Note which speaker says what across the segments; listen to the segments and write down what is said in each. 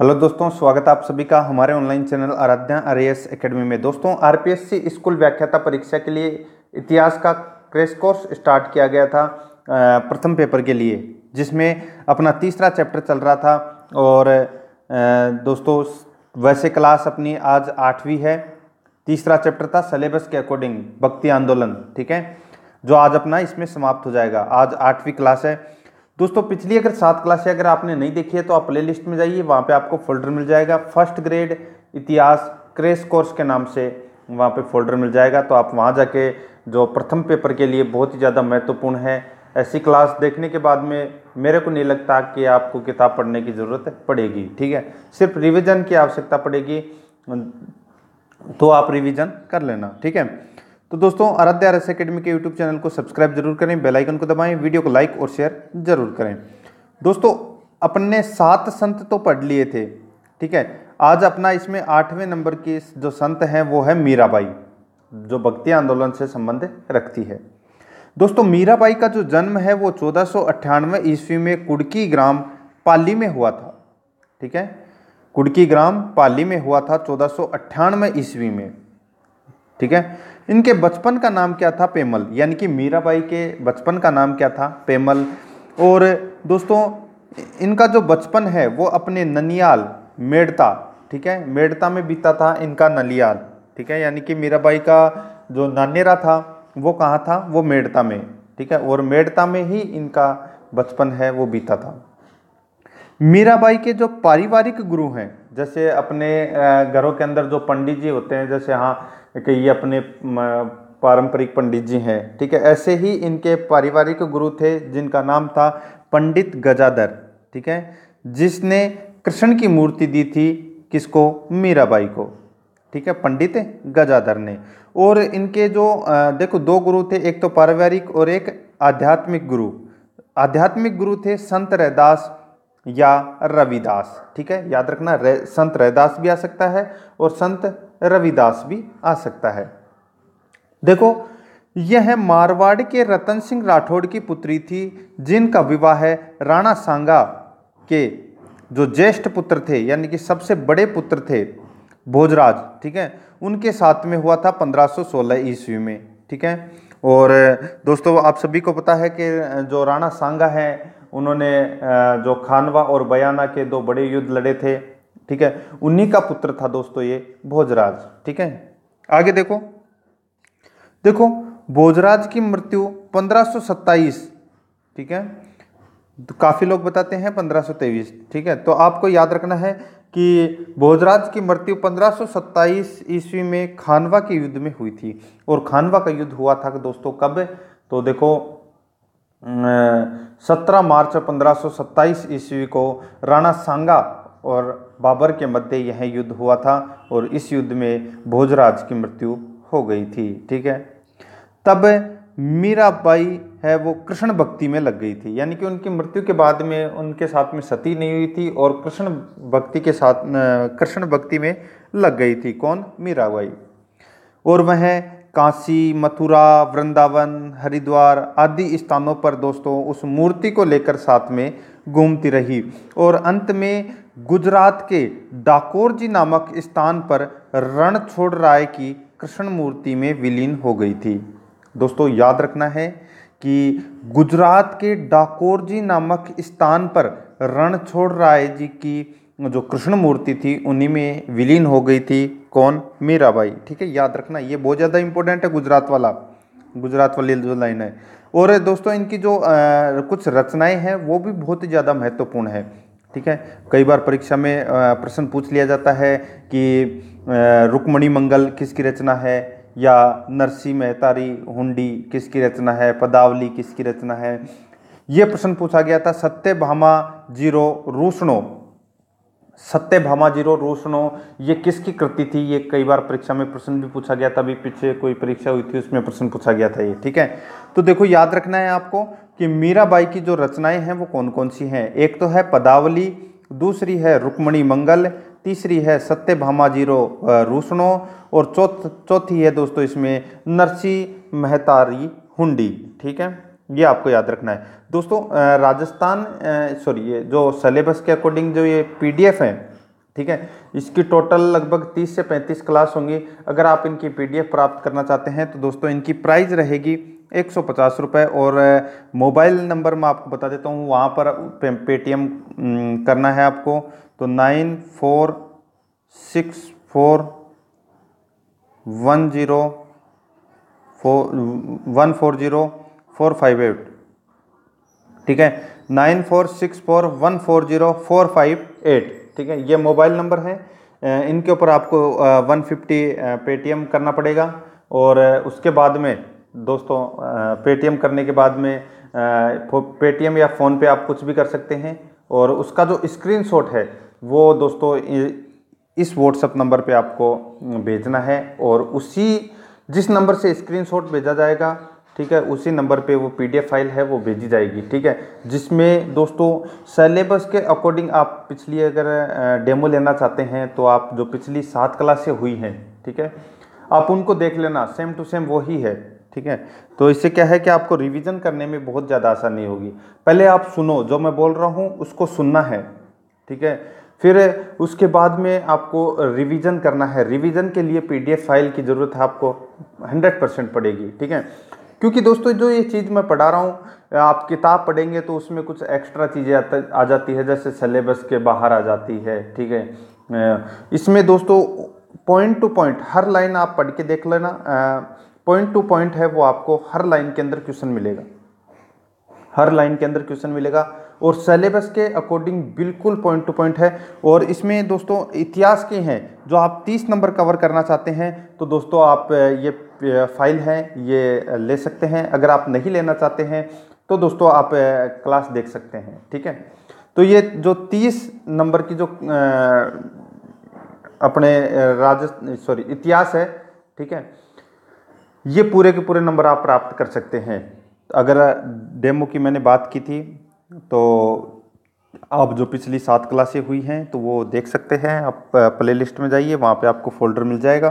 Speaker 1: hello दोस्तों स्वागत आप सभी का हमारे online channel Aaradhya R S academy में दोस्तों आर स्कूल व्याख्याता परीक्षा के लिए इतिहास का क्रेश कोर्स स्टार्ट किया गया था प्रथम पेपर के लिए जिसमें अपना तीसरा चैप्टर चल रहा था और दोस्तों वैसे क्लास अपनी आज आठवीं है तीसरा चैप्टर था सिलेबस के अकॉर्डिंग भक्ति आंदोलन ठीक है जो आज अपना इसमें समाप्त हो जाएगा आज आठवीं क्लास है दोस्तों पिछली अगर सात क्लासें अगर आपने नहीं देखी है तो आप प्ले लिस्ट में जाइए वहाँ पे आपको फोल्डर मिल जाएगा फर्स्ट ग्रेड इतिहास क्रेश कोर्स के नाम से वहाँ पे फोल्डर मिल जाएगा तो आप वहाँ जाके जो प्रथम पेपर के लिए बहुत ही ज़्यादा महत्वपूर्ण है ऐसी क्लास देखने के बाद में मेरे को नहीं लगता कि आपको किताब पढ़ने की ज़रूरत पड़ेगी ठीक है सिर्फ रिविज़न की आवश्यकता पड़ेगी तो आप रिविज़न कर लेना ठीक है तो दोस्तों आराध्या आरस अकेडमी के यूट्यूब चैनल को सब्सक्राइब जरूर करें बेल आइकन को दबाएं वीडियो को लाइक और शेयर जरूर करें दोस्तों अपन ने सात संत तो पढ़ लिए थे ठीक है आज अपना इसमें आठवें नंबर के जो संत हैं वो है मीराबाई जो भक्ति आंदोलन से संबंध रखती है दोस्तों मीराबाई का जो जन्म है वो चौदह सौ ईस्वी में कुड़की ग्राम पाली में हुआ था ठीक है कुड़की ग्राम पाली में हुआ था चौदह ईस्वी में ठीक है इनके बचपन का नाम क्या था पेमल यानी कि मीराबाई के बचपन का नाम क्या था पेमल और दोस्तों इनका जो बचपन है वो अपने ननियाल मेड़ता ठीक है मेड़ता में बीता था इनका ननियाल ठीक है यानी कि मीराबाई का जो नानेरा था वो कहाँ था वो मेड़ता में ठीक है और मेड़ता में ही इनका बचपन है वो बीता था मीराबाई के जो पारिवारिक गुरु हैं जैसे अपने घरों के अंदर जो पंडित जी होते हैं जैसे हाँ कई ये अपने पारंपरिक पंडित जी हैं ठीक है ऐसे ही इनके पारिवारिक गुरु थे जिनका नाम था पंडित गजाधर ठीक है जिसने कृष्ण की मूर्ति दी थी किसको मीराबाई को ठीक है पंडित गजाधर ने और इनके जो देखो दो गुरु थे एक तो पारिवारिक और एक आध्यात्मिक गुरु आध्यात्मिक गुरु थे संत रैदास या रविदास ठीक है याद रखना रे, संत रैदास भी आ सकता है और संत रविदास भी आ सकता है देखो यह मारवाड़ के रतन सिंह राठौड़ की पुत्री थी जिनका विवाह है राणा सांगा के जो ज्येष्ठ पुत्र थे यानी कि सबसे बड़े पुत्र थे भोजराज ठीक है उनके साथ में हुआ था 1516 ईस्वी में ठीक है और दोस्तों आप सभी को पता है कि जो राणा सांगा हैं उन्होंने जो खानवा और बयाना के दो बड़े युद्ध लड़े थे ठीक है उन्हीं का पुत्र था दोस्तों ये भोजराज ठीक है आगे देखो देखो भोजराज की मृत्यु पंद्रह ठीक है तो काफ़ी लोग बताते हैं पंद्रह ठीक है तो आपको याद रखना है कि भोजराज की मृत्यु 1527 ईस्वी में खानवा के युद्ध में हुई थी और खानवा का युद्ध हुआ था दोस्तों कब तो देखो 17 अं, मार्च 1527 ईस्वी को राणा सांगा और बाबर के मध्य यह युद्ध हुआ था और इस युद्ध में भोजराज की मृत्यु हो गई थी ठीक है तब मीराबाई है वो कृष्ण भक्ति में लग गई थी यानी कि उनकी मृत्यु के बाद में उनके साथ में सती नहीं हुई थी और कृष्ण भक्ति के साथ कृष्ण भक्ति में लग गई थी कौन मीराबाई और वह काशी मथुरा वृंदावन हरिद्वार आदि स्थानों पर दोस्तों उस मूर्ति को लेकर साथ में घूमती रही और अंत में गुजरात के डाकोरजी नामक स्थान पर रण छोड़ राय की कृष्ण मूर्ति में विलीन हो गई थी दोस्तों याद रखना है कि गुजरात के डाकोरजी नामक स्थान पर रण छोड़ राय जी की जो कृष्ण मूर्ति थी उन्हीं में विलीन हो गई थी कौन मीराबाई ठीक है याद रखना ये बहुत ज़्यादा इंपॉर्टेंट है गुजरात वाला गुजरात वाली जो लाइन है और दोस्तों इनकी जो आ, कुछ रचनाएं हैं वो भी बहुत ही ज़्यादा महत्वपूर्ण है ठीक है कई बार परीक्षा में प्रश्न पूछ लिया जाता है कि रुक्मणी मंगल किसकी रचना है या नरसी मेहतारी हुंडी किसकी रचना है पदावली किसकी रचना है ये प्रश्न पूछा गया था सत्य भामा जीरो रूसणो सत्य भामा जीरो रोशनो ये किसकी कृति थी ये कई बार परीक्षा में प्रश्न भी पूछा गया था अभी पीछे कोई परीक्षा हुई थी उसमें प्रश्न पूछा गया था ये ठीक है तो देखो याद रखना है आपको कि मीराबाई की जो रचनाएं हैं वो कौन कौन सी हैं एक तो है पदावली दूसरी है रुक्मणी मंगल तीसरी है सत्य भामा जीरो रूसणो और चौथ चौथी है दोस्तों इसमें नरसी मेहतारी हुंडी ठीक है ये आपको याद रखना है दोस्तों राजस्थान सॉरी ये जो सिलेबस के अकॉर्डिंग जो ये पीडीएफ है ठीक है इसकी टोटल लगभग 30 से 35 क्लास होंगी अगर आप इनकी पीडीएफ प्राप्त करना चाहते हैं तो दोस्तों इनकी प्राइस रहेगी एक सौ और मोबाइल नंबर मैं आपको बता देता हूँ वहाँ पर पेटीएम पे करना है आपको तो nine four six four one zero four one four zero four five eight ठीक है nine four six four one four zero four five eight ठीक है ये मोबाइल नंबर है इनके ऊपर आपको वन फिफ्टी पेटीएम करना पड़ेगा और उसके बाद में दोस्तों पेटीएम करने के बाद में पेटीएम या फ़ोन पे आप कुछ भी कर सकते हैं और उसका जो स्क्रीनशॉट है वो दोस्तों इस व्हाट्सअप नंबर पे आपको भेजना है और उसी जिस नंबर से स्क्रीनशॉट भेजा जाएगा ठीक है उसी नंबर पे वो पीडीएफ फाइल है वो भेजी जाएगी ठीक है जिसमें दोस्तों सेलेबस के अकॉर्डिंग आप पिछली अगर डेमो लेना चाहते हैं तो आप जो पिछली सात क्लासें हुई हैं ठीक है आप उनको देख लेना सेम टू सेम वही है ठीक है तो इससे क्या है कि आपको रिवीजन करने में बहुत ज़्यादा आसानी होगी पहले आप सुनो जो मैं बोल रहा हूँ उसको सुनना है ठीक है फिर उसके बाद में आपको रिवीजन करना है रिवीजन के लिए पीडीएफ फाइल की ज़रूरत आपको 100 परसेंट पड़ेगी ठीक है क्योंकि दोस्तों जो ये चीज़ मैं पढ़ा रहा हूँ आप किताब पढ़ेंगे तो उसमें कुछ एक्स्ट्रा चीज़ें आ जाती है जैसे सिलेबस के बाहर आ जाती है ठीक है इसमें दोस्तों पॉइंट टू पॉइंट हर लाइन आप पढ़ के देख लेना पॉइंट टू पॉइंट है वो आपको हर लाइन के अंदर क्वेश्चन मिलेगा हर लाइन के अंदर क्वेश्चन मिलेगा और सेलेबस के अकॉर्डिंग बिल्कुल पॉइंट टू पॉइंट है और इसमें दोस्तों इतिहास के हैं जो आप तीस नंबर कवर करना चाहते हैं तो दोस्तों आप ये फाइल है ये ले सकते हैं अगर आप नहीं लेना चाहते हैं तो दोस्तों आप क्लास देख सकते हैं ठीक है तो ये जो तीस नंबर की जो अपने राज सॉरी इतिहास है ठीक है ये पूरे के पूरे नंबर आप प्राप्त कर सकते हैं अगर डेमो की मैंने बात की थी तो आप जो पिछली सात क्लासें हुई हैं तो वो देख सकते हैं आप प्ले लिस्ट में जाइए वहाँ पे आपको फोल्डर मिल जाएगा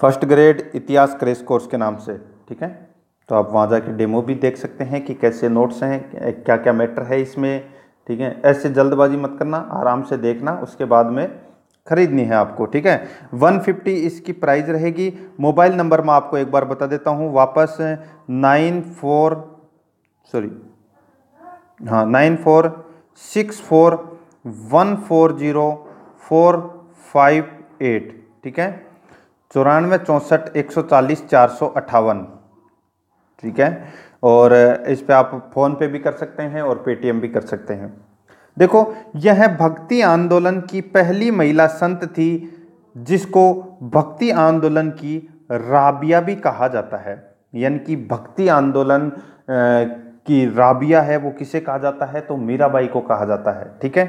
Speaker 1: फर्स्ट ग्रेड इतिहास क्रेस कोर्स के नाम से ठीक है तो आप वहाँ जाके डेमो भी देख सकते हैं कि कैसे नोट्स हैं क्या क्या मैटर है इसमें ठीक है ऐसे जल्दबाजी मत करना आराम से देखना उसके बाद में खरीदनी है आपको ठीक है 150 इसकी प्राइस रहेगी मोबाइल नंबर मैं आपको एक बार बता देता हूँ वापस नाइन फोर सॉरी हाँ nine four six four one four zero four five eight ठीक है चौरानवे चौंसठ एक सौ चालीस चार सौ अट्ठावन ठीक है और इस पर आप फ़ोन पे भी कर सकते हैं और पेटीएम भी कर सकते हैं देखो यह भक्ति आंदोलन की पहली महिला संत थी जिसको भक्ति आंदोलन की राबिया भी कहा जाता है यानी कि भक्ति आंदोलन कि राबिया है वो किसे कहा जाता है तो मीराबाई को कहा जाता है ठीक है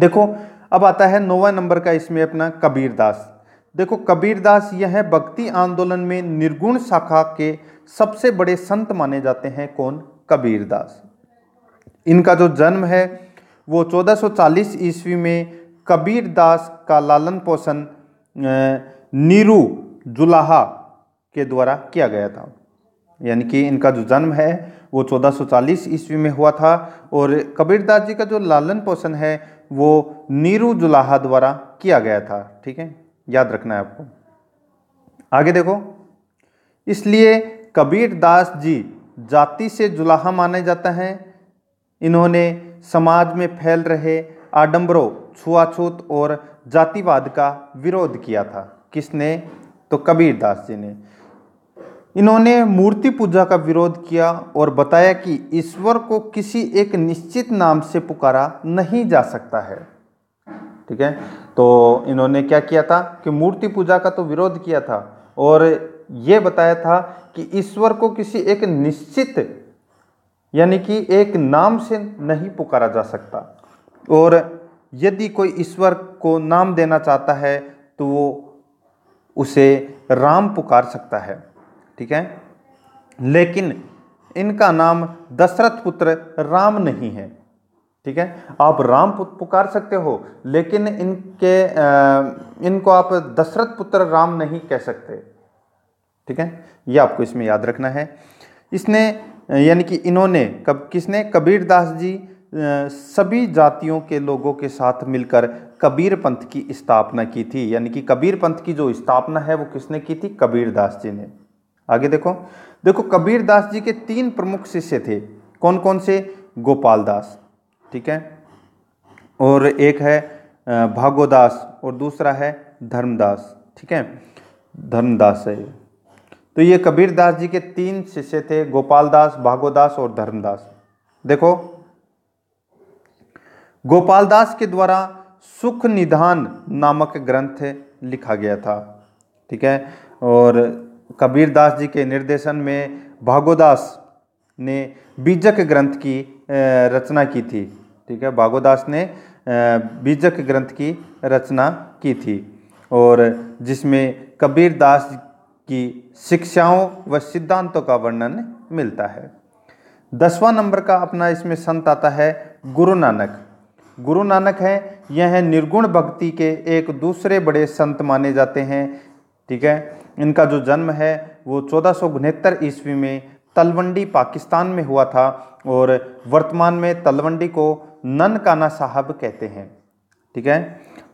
Speaker 1: देखो अब आता है नोवा नंबर का इसमें अपना कबीरदास देखो कबीर दास यह भक्ति आंदोलन में निर्गुण शाखा के सबसे बड़े संत माने जाते हैं कौन कबीरदास इनका जो जन्म है वो 1440 ईस्वी में कबीर दास का लालन पोषण नीरू जुलाहा के द्वारा किया गया था यानी कि इनका जो जन्म है वो 1440 ईस्वी में हुआ था और कबीरदास जी का जो लालन पोषण है वो नीरू जुलाहा द्वारा किया गया था ठीक है याद रखना है आपको आगे देखो इसलिए कबीरदास जी जाति से जुलाहा माने जाता है इन्होंने समाज में फैल रहे आडंबरों छुआछूत और जातिवाद का विरोध किया था किसने तो कबीरदास जी ने इन्होंने मूर्ति पूजा का विरोध किया और बताया कि ईश्वर को किसी एक निश्चित नाम से पुकारा नहीं जा सकता है ठीक है तो इन्होंने क्या किया था कि मूर्ति पूजा का तो विरोध किया था और ये बताया था कि ईश्वर को किसी एक निश्चित यानी कि एक नाम से नहीं पुकारा जा सकता और यदि कोई ईश्वर को नाम देना चाहता है तो वो उसे राम पुकार सकता है ठीक है लेकिन इनका नाम दशरथ पुत्र राम नहीं है ठीक है आप राम पुकार सकते हो लेकिन इनके इनको आप दशरथ पुत्र राम नहीं कह सकते ठीक है ये आपको इसमें याद रखना है इसने यानी कि इन्होंने कब किसने कबीर दास जी सभी जातियों के लोगों के साथ मिलकर कबीर पंथ की स्थापना की थी यानी कि कबीर पंथ की जो स्थापना है वो किसने की थी कबीर दास जी ने आगे देखो देखो कबीर दास जी के तीन प्रमुख शिष्य थे कौन कौन से गोपाल दास ठीक है और एक है भागोदास और दूसरा है धर्मदास ठीक है धर्मदास है तो ये कबीर दास जी के तीन शिष्य थे गोपाल दास भागोदास और धर्मदास देखो गोपाल दास के द्वारा सुख निधान नामक ग्रंथ लिखा गया था ठीक है और कबीरदास जी के निर्देशन में भागोदास ने बीजक ग्रंथ की रचना की थी ठीक है भागोदास ने बीजक ग्रंथ की रचना की थी और जिसमें कबीरदास की शिक्षाओं व सिद्धांतों का वर्णन मिलता है दसवां नंबर का अपना इसमें संत आता है गुरु नानक गुरु नानक हैं यह निर्गुण भक्ति के एक दूसरे बड़े संत माने जाते हैं ठीक है इनका जो जन्म है वो चौदह सौ ईस्वी में तलवंडी पाकिस्तान में हुआ था और वर्तमान में तलवंडी को ननकाना साहब कहते हैं ठीक है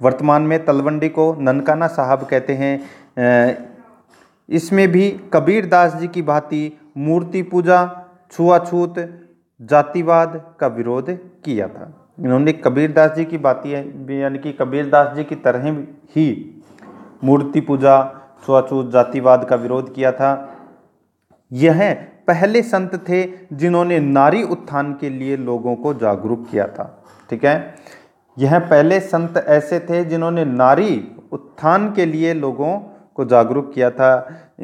Speaker 1: वर्तमान में तलवंडी को ननकाना साहब कहते हैं इसमें भी कबीरदास जी की भांति मूर्ति पूजा छुआछूत जातिवाद का विरोध किया था इन्होंने कबीरदास जी की बातें यानी कि कबीरदास जी की तरह ही मूर्ति पूजा छुआछूत जातिवाद का विरोध किया था यह पहले संत थे जिन्होंने नारी उत्थान के लिए लोगों को जागरूक किया था ठीक है यह पहले संत ऐसे थे जिन्होंने नारी उत्थान के लिए लोगों को जागरूक किया था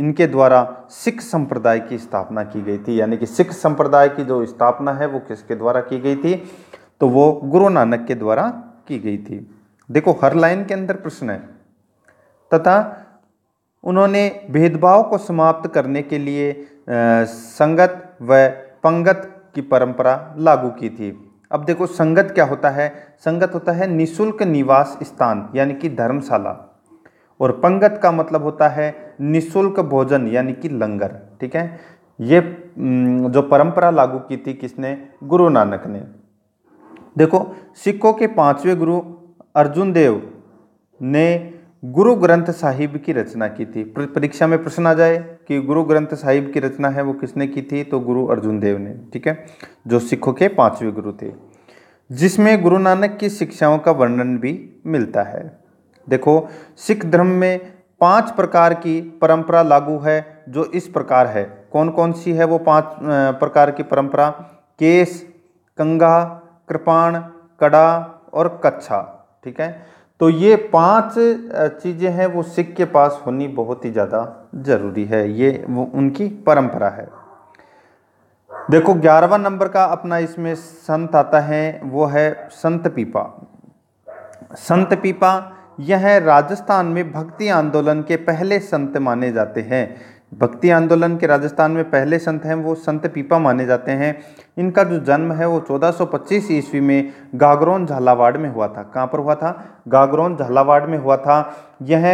Speaker 1: इनके द्वारा सिख संप्रदाय की स्थापना की गई थी यानी कि सिख संप्रदाय की जो स्थापना है वो किसके द्वारा की गई थी तो वो गुरु नानक के द्वारा की गई थी देखो हर लाइन के अंदर प्रश्न है तथा उन्होंने भेदभाव को समाप्त करने के लिए संगत व पंगत की परंपरा लागू की थी अब देखो संगत क्या होता है संगत होता है निशुल्क निवास स्थान यानी कि धर्मशाला और पंगत का मतलब होता है निशुल्क भोजन यानी कि लंगर ठीक है ये जो परंपरा लागू की थी किसने गुरु नानक ने देखो सिखों के पांचवें गुरु अर्जुन देव ने गुरु ग्रंथ साहिब की रचना की थी परीक्षा में प्रश्न आ जाए कि गुरु ग्रंथ साहिब की रचना है वो किसने की थी तो गुरु अर्जुन देव ने ठीक है जो सिखों के पांचवें गुरु थे जिसमें गुरु नानक की शिक्षाओं का वर्णन भी मिलता है देखो सिख धर्म में पांच प्रकार की परंपरा लागू है जो इस प्रकार है कौन कौन सी है वो पांच प्रकार की परंपरा केस कंगा कृपाण कड़ा और कच्छा ठीक है तो ये पांच चीज़ें हैं वो सिख के पास होनी बहुत ही ज़्यादा ज़रूरी है ये वो उनकी परंपरा है देखो ग्यारहवा नंबर का अपना इसमें संत आता है वो है संत पीपा संत पीपा यह राजस्थान में भक्ति आंदोलन के पहले संत माने जाते हैं भक्ति आंदोलन के राजस्थान में पहले संत हैं वो संत पीपा माने जाते हैं इनका जो जन्म है वो 1425 ईस्वी में गागरोन झालावाड़ में हुआ था कहाँ पर हुआ था गागरौन झालावाड़ में हुआ था यह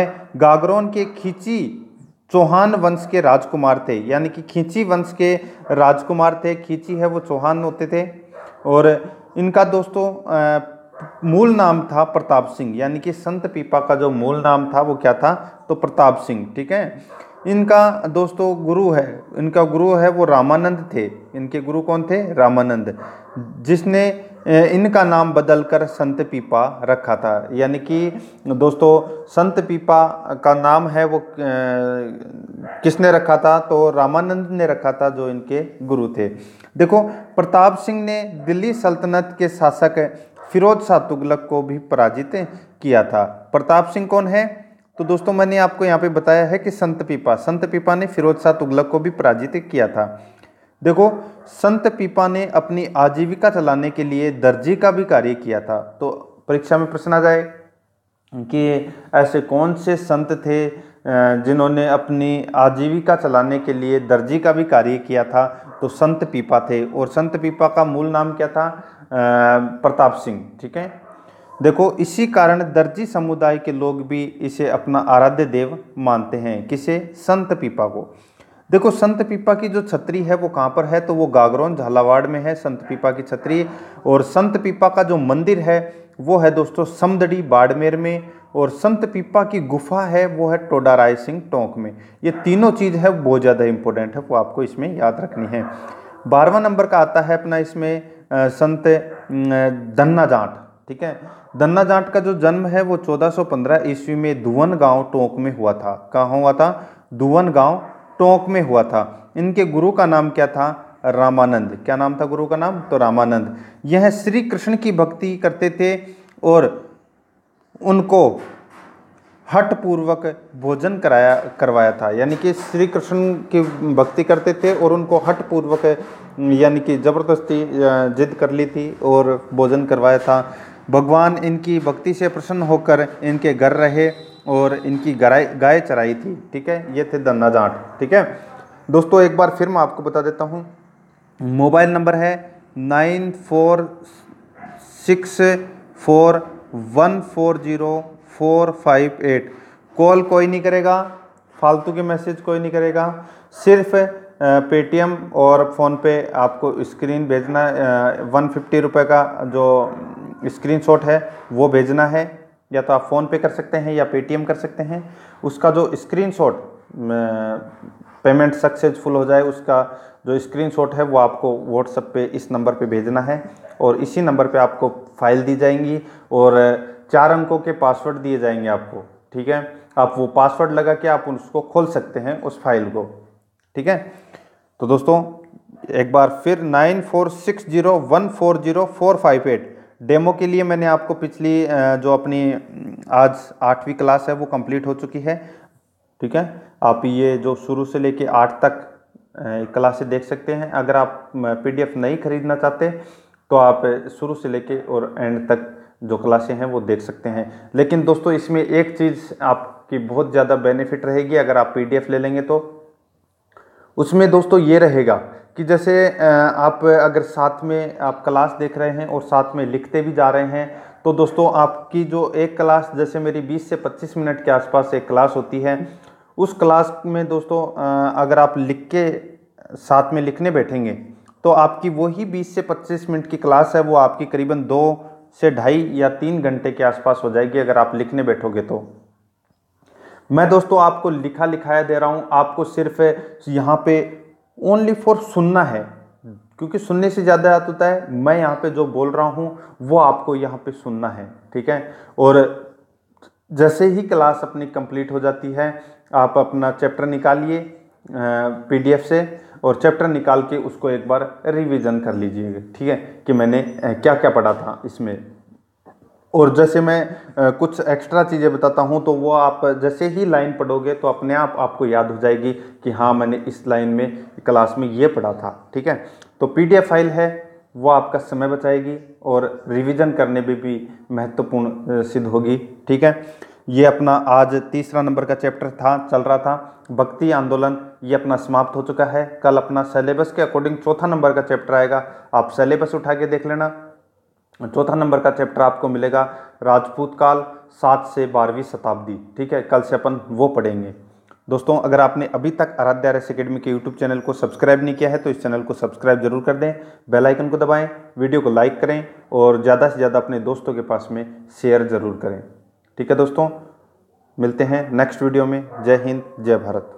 Speaker 1: गागरोन के खींची चौहान वंश के राजकुमार थे यानी कि खींची वंश के राजकुमार थे खींची है वो चौहान होते थे और इनका दोस्तों मूल नाम था प्रताप सिंह यानी कि संत पीपा का जो मूल नाम था वो क्या था तो प्रताप सिंह ठीक है इनका दोस्तों गुरु है इनका गुरु है वो रामानंद थे इनके गुरु कौन थे रामानंद जिसने इनका नाम बदलकर संत पीपा रखा था यानी कि दोस्तों संत पीपा का नाम है वो किसने रखा था तो रामानंद ने रखा था जो इनके गुरु थे देखो प्रताप सिंह ने दिल्ली सल्तनत के शासक फिरोज शाह तुगलक को भी पराजित किया था प्रताप सिंह कौन है तो दोस्तों मैंने आपको यहाँ पे बताया है कि संत पीपा संत पीपा ने फिरोज शाह तुगलक को भी पराजित किया था देखो संत पीपा ने अपनी आजीविका चलाने के लिए दर्जी का भी कार्य किया था तो परीक्षा में प्रश्न आ जाए कि ऐसे कौन से संत थे जिन्होंने अपनी आजीविका चलाने के लिए दर्जी का भी कार्य किया था तो संत पीपा थे और संत पीपा का मूल नाम क्या था प्रताप सिंह ठीक है देखो इसी कारण दर्जी समुदाय के लोग भी इसे अपना आराध्य देव मानते हैं किसे संत पीपा को देखो संत पीपा की जो छतरी है वो कहाँ पर है तो वो गागरौन झालावाड़ में है संत पीपा की छतरी और संत पीपा का जो मंदिर है वो है दोस्तों समदड़ी बाड़मेर में और संत पीपा की गुफा है वो है टोडा राय सिंह टोंक में ये तीनों चीज़ है बहुत ज़्यादा इंपॉर्टेंट है वो आपको इसमें याद रखनी है बारहवा नंबर का आता है अपना इसमें संत धन्ना जाट ठीक है दन्ना जाट का जो जन्म है वो 1415 ईस्वी में धुवन गांव टोंक में हुआ था कहाँ हुआ था धुवन गांव टोंक में हुआ था इनके गुरु का नाम क्या था रामानंद क्या नाम था गुरु का नाम तो रामानंद यह श्री कृष्ण की भक्ति करते थे और उनको हट पूर्वक भोजन कराया करवाया था यानी कि श्री कृष्ण की भक्ति करते थे और उनको हठपूर्वक यानी कि ज़बरदस्ती जिद कर ली थी और भोजन करवाया था भगवान इनकी भक्ति से प्रसन्न होकर इनके घर रहे और इनकी गाय गाय चराई थी ठीक है ये थे दन्ना जाट ठीक है दोस्तों एक बार फिर मैं आपको बता देता हूँ मोबाइल नंबर है nine four six four one four zero four five eight call कोई नहीं करेगा फालतू के मैसेज कोई नहीं करेगा सिर्फ पेटीएम और फ़ोनपे आपको स्क्रीन भेजना वन फिफ्टी रुपये का जो स्क्रीनशॉट है वो भेजना है या तो आप फ़ोन पे कर सकते हैं या पेटीएम कर सकते हैं उसका जो स्क्रीनशॉट पेमेंट सक्सेसफुल हो जाए उसका जो स्क्रीनशॉट है वो आपको व्हाट्सअप पे इस नंबर पे भेजना है और इसी नंबर पे आपको फाइल दी जाएंगी और चार अंकों के पासवर्ड दिए जाएंगे आपको ठीक है आप वो पासवर्ड लगा के आप उसको खोल सकते हैं उस फाइल को ठीक है तो दोस्तों एक बार फिर nine four six zero one four zero four five eight demo के लिए मैंने आपको पिछली जो अपनी आज आठवीं क्लास है वो कंप्लीट हो चुकी है ठीक है आप ये जो शुरू से लेके आठ तक क्लासें देख सकते हैं अगर आप पीडीएफ नहीं खरीदना चाहते तो आप शुरू से लेके और एंड तक जो क्लासें हैं वो देख सकते हैं लेकिन दोस्तों इसमें एक चीज़ आपकी बहुत ज़्यादा बेनिफिट रहेगी अगर आप पीडीएफ ले लेंगे तो उसमें दोस्तों ये रहेगा कि जैसे आप अगर साथ में आप क्लास देख रहे हैं और साथ में लिखते भी जा रहे हैं तो दोस्तों आपकी जो एक क्लास जैसे मेरी 20 से 25 मिनट के आसपास एक क्लास होती है उस क्लास में दोस्तों अगर आप लिख के साथ में लिखने बैठेंगे तो आपकी वही 20 से 25 मिनट की क्लास है वो आपकी करीबन दो से ढाई या तीन घंटे के आसपास हो जाएगी अगर आप लिखने बैठोगे तो मैं दोस्तों आपको लिखा लिखाया दे रहा हूँ आपको सिर्फ यहाँ पे ओनली फॉर सुनना है क्योंकि सुनने से ज़्यादा याद होता है मैं यहाँ पे जो बोल रहा हूँ वो आपको यहाँ पे सुनना है ठीक है और जैसे ही क्लास अपनी कंप्लीट हो जाती है आप अपना चैप्टर निकालिए पीडीएफ से और चैप्टर निकाल के उसको एक बार रिवीजन कर लीजिएगा ठीक है कि मैंने क्या क्या पढ़ा था इसमें और जैसे मैं कुछ एक्स्ट्रा चीज़ें बताता हूँ तो वो आप जैसे ही लाइन पढ़ोगे तो अपने आप आपको याद हो जाएगी कि हाँ मैंने इस लाइन में क्लास में ये पढ़ा था ठीक है तो पी फाइल है वो आपका समय बचाएगी और रिवीजन करने में भी महत्वपूर्ण सिद्ध होगी ठीक है ये अपना आज तीसरा नंबर का चैप्टर था चल रहा था भक्ति आंदोलन ये अपना समाप्त हो चुका है कल अपना सिलेबस के अकॉर्डिंग चौथा नंबर का चैप्टर आएगा आप सिलेबस उठा के देख लेना चौथा नंबर का चैप्टर आपको मिलेगा राजपूत काल सात से बारहवीं शताब्दी ठीक है कल से अपन वो पढ़ेंगे दोस्तों अगर आपने अभी तक आराध्या रेस अकेडमी के यूट्यूब चैनल को सब्सक्राइब नहीं किया है तो इस चैनल को सब्सक्राइब जरूर कर दें बेल आइकन को दबाएं वीडियो को लाइक करें और ज़्यादा से ज़्यादा अपने दोस्तों के पास में शेयर ज़रूर करें ठीक है दोस्तों मिलते हैं नेक्स्ट वीडियो में जय हिंद जय भारत